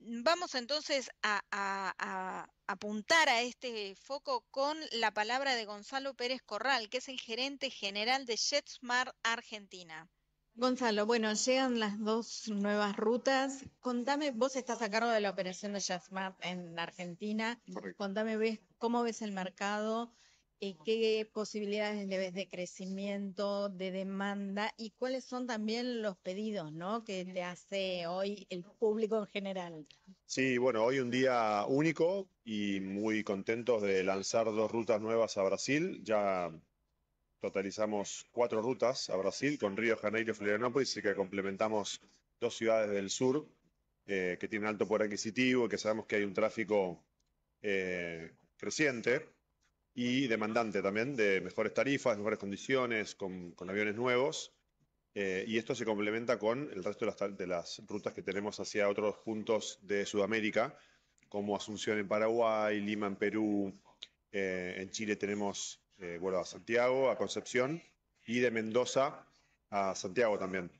Vamos entonces a, apuntar a este foco con la palabra de Gonzalo Pérez Corral, que es el gerente general de JetSmart Argentina. Gonzalo, bueno, llegan las dos nuevas rutas. Contame, vos estás a cargo de la operación de JetSmart en Argentina. Contame, ¿ves, ¿cómo ves el mercado? qué posibilidades le ves de crecimiento, de demanda y cuáles son también los pedidos que te hace hoy el público en general. Sí, bueno, hoy un día único y muy contentos de lanzar dos rutas nuevas a Brasil. Ya totalizamos cuatro rutas a Brasil con Río Janeiro y Florianópolis y que complementamos dos ciudades del sur eh, que tienen alto poder adquisitivo y que sabemos que hay un tráfico eh, creciente y demandante también de mejores tarifas, mejores condiciones, con, aviones nuevos. Eh, y esto se complementa con el resto de las, rutas que tenemos hacia otros puntos de Sudamérica, como Asunción en Paraguay, Lima en Perú, eh, en Chile tenemos eh, a Santiago, a Concepción y de Mendoza a Santiago también.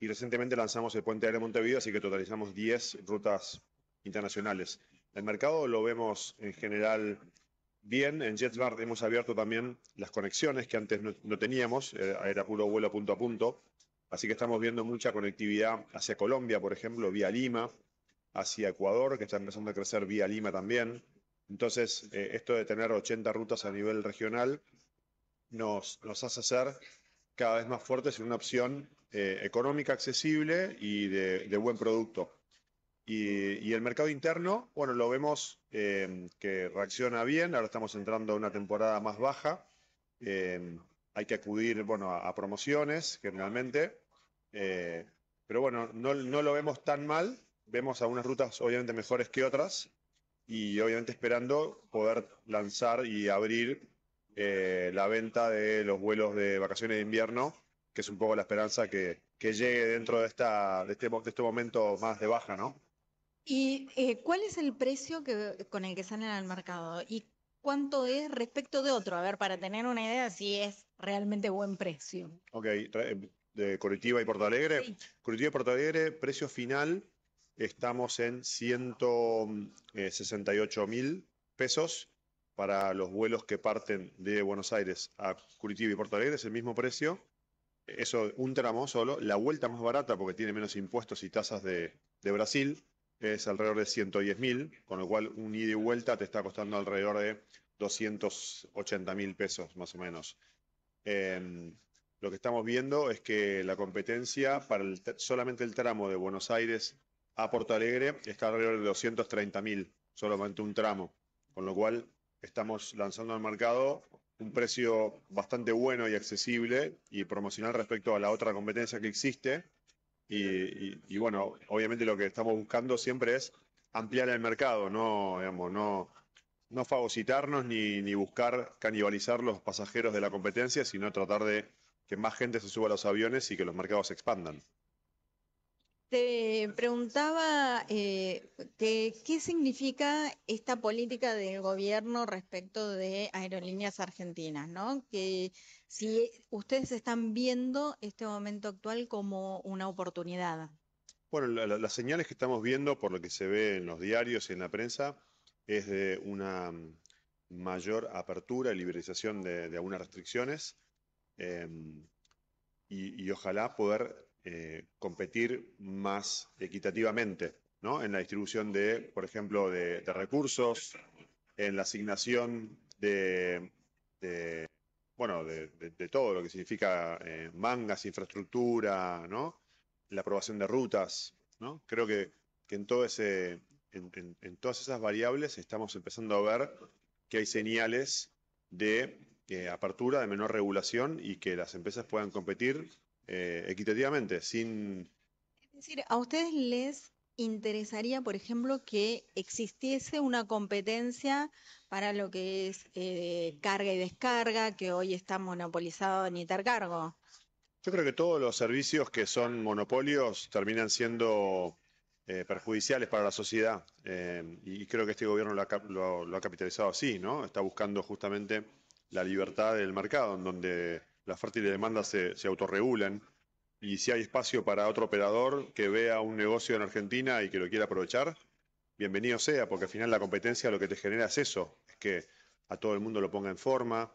Y recientemente lanzamos el puente aéreo de Montevideo, así que totalizamos 10 rutas internacionales. El mercado lo vemos en general bien. En JetSmart hemos abierto también las conexiones que antes no, teníamos, eh, era puro vuelo punto a punto. Así que estamos viendo mucha conectividad hacia Colombia, por ejemplo, vía Lima, hacia Ecuador, que está empezando a crecer vía Lima también. Entonces, eh, esto de tener 80 rutas a nivel regional nos, hace ser cada vez más fuertes en una opción eh, económica, accesible y de, de buen producto. Y, el mercado interno, bueno, lo vemos eh, que reacciona bien, ahora estamos entrando a una temporada más baja, eh, hay que acudir, bueno, a, promociones generalmente, eh, pero bueno, no, lo vemos tan mal, vemos algunas rutas obviamente mejores que otras y obviamente esperando poder lanzar y abrir la venta de los vuelos de vacaciones de invierno, que es un poco la esperanza que, llegue dentro de, esta, este, de este momento más de baja, ¿no? ¿Y eh, cuál es el precio eh, con el que salen al mercado? ¿Y cuánto es respecto de otro? A ver, para tener una idea si es realmente buen precio. Ok, eh, de Curitiba y Porto Alegre. Curitiba y Porto Alegre, precio final, estamos en 168 mil pesos para los vuelos que parten de Buenos Aires a Curitiba y Porto Alegre, es el mismo precio. Eso, un tramo solo. La vuelta más barata porque tiene menos impuestos y tasas de, de Brasil es alrededor de 110 mil, con lo cual un ida y vuelta te está costando alrededor de 280 mil pesos más o menos. Em, lo que estamos viendo es que la competencia para solamente el tramo de Buenos Aires a Porto Alegre está alrededor de 230 mil, solamente un tramo, con lo cual estamos lanzando al mercado un precio bastante bueno y accesible y promocional respecto a la otra competencia que existe, y, bueno, obviamente lo que estamos buscando siempre es ampliar el mercado, no, digamos, no, no fagocitarnos ni, ni buscar canibalizar los pasajeros de la competencia, sino tratar de que más gente se suba a los aviones y que los mercados se expandan. Te preguntaba eh, qué significa esta política del gobierno respecto de aerolíneas argentinas, ¿no? Que si ustedes están viendo este momento actual como una oportunidad. Bueno, las señales que estamos viendo, por lo que se ve en los diarios y en la prensa, es de una mm, mayor apertura y liberalización de, algunas restricciones em, y ojalá poder eh, competir más equitativamente, ¿no? En la distribución de, por ejemplo, de, recursos, en la asignación de, bueno, de, todo lo que significa eh, mangas, infraestructura, ¿no? La aprobación de rutas, ¿no? Creo que, que en todo ese, en, todas esas variables estamos empezando a ver que hay señales de eh, apertura, de menor regulación y que las empresas puedan competir eh, equitativamente, sin... Es decir, ¿a ustedes les interesaría, por ejemplo, que existiese una competencia para lo que es eh, carga y descarga, que hoy está monopolizado en Intercargo? Yo creo que todos los servicios que son monopolios terminan siendo eh, perjudiciales para la sociedad y creo que este gobierno lo lo ha, capitalizado así, ¿no? Está buscando justamente la libertad del mercado, en donde las oferta de demanda se, autorregulan y si hay espacio para otro operador que vea un negocio en Argentina y que lo quiera aprovechar, bienvenido sea, porque al final la competencia lo que te genera es eso, es que a todo el mundo lo ponga en forma,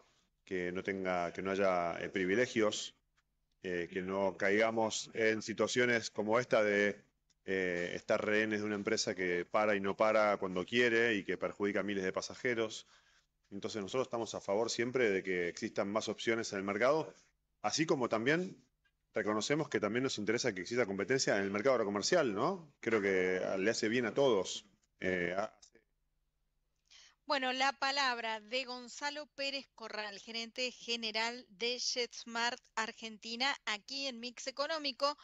que no tenga, que no haya eh, privilegios, eh, que no caigamos en situaciones como esta de eh, estar rehenes de una empresa que para y no para cuando quiere y que perjudica a miles de pasajeros. Entonces nosotros estamos a favor siempre de que existan más opciones en el mercado, así como también reconocemos que también nos interesa que exista competencia en el mercado comercial, ¿no? Creo que ah, le hace bien a todos. Eh, bueno, la palabra de Gonzalo Pérez Corral, gerente general de JetSmart Argentina, aquí en Mix Económico,